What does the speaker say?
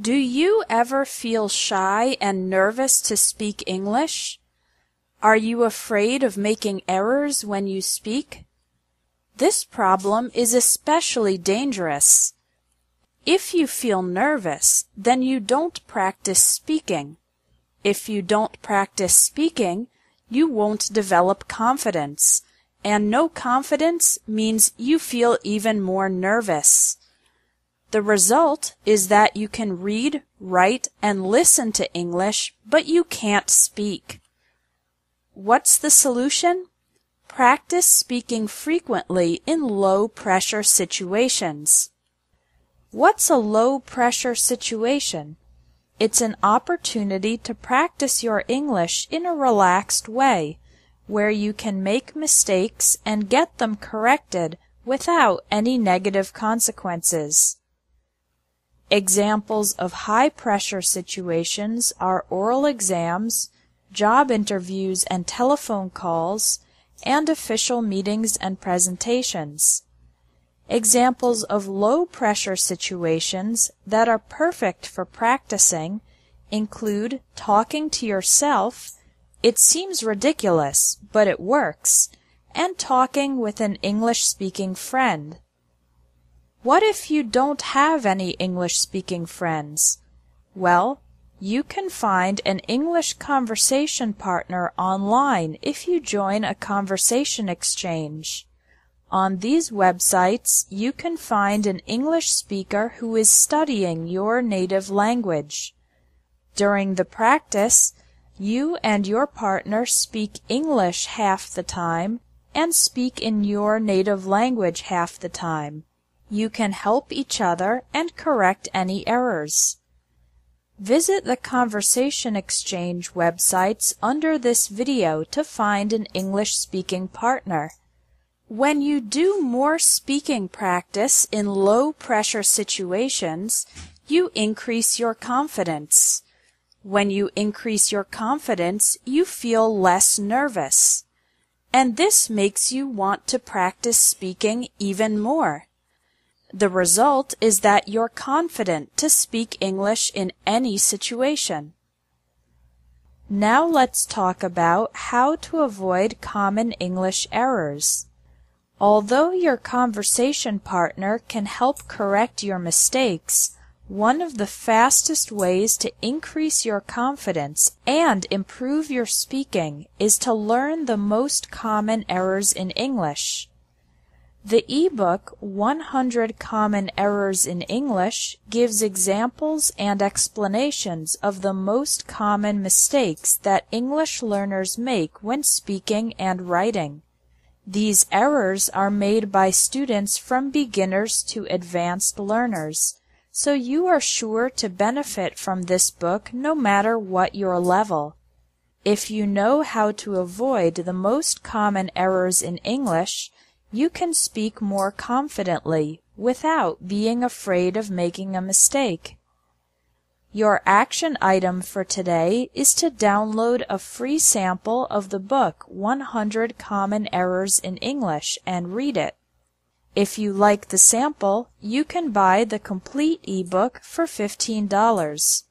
Do you ever feel shy and nervous to speak English? Are you afraid of making errors when you speak? This problem is especially dangerous. If you feel nervous, then you don't practice speaking. If you don't practice speaking, you won't develop confidence. And no confidence means you feel even more nervous. The result is that you can read, write, and listen to English, but you can't speak. What's the solution? Practice speaking frequently in low pressure situations. What's a low pressure situation? It's an opportunity to practice your English in a relaxed way, where you can make mistakes and get them corrected without any negative consequences. Examples of high pressure situations are oral exams, job interviews and telephone calls, and official meetings and presentations. Examples of low pressure situations that are perfect for practicing include talking to yourself, it seems ridiculous, but it works, and talking with an English speaking friend. What if you don't have any English-speaking friends? Well, you can find an English conversation partner online if you join a conversation exchange. On these websites, you can find an English speaker who is studying your native language. During the practice, you and your partner speak English half the time and speak in your native language half the time you can help each other and correct any errors. Visit the Conversation Exchange websites under this video to find an English-speaking partner. When you do more speaking practice in low-pressure situations, you increase your confidence. When you increase your confidence, you feel less nervous. And this makes you want to practice speaking even more. The result is that you're confident to speak English in any situation. Now let's talk about how to avoid common English errors. Although your conversation partner can help correct your mistakes, one of the fastest ways to increase your confidence and improve your speaking is to learn the most common errors in English. The ebook 100 Common Errors in English gives examples and explanations of the most common mistakes that English learners make when speaking and writing. These errors are made by students from beginners to advanced learners, so you are sure to benefit from this book no matter what your level. If you know how to avoid the most common errors in English, you can speak more confidently without being afraid of making a mistake. Your action item for today is to download a free sample of the book 100 Common Errors in English and read it. If you like the sample, you can buy the complete ebook for $15.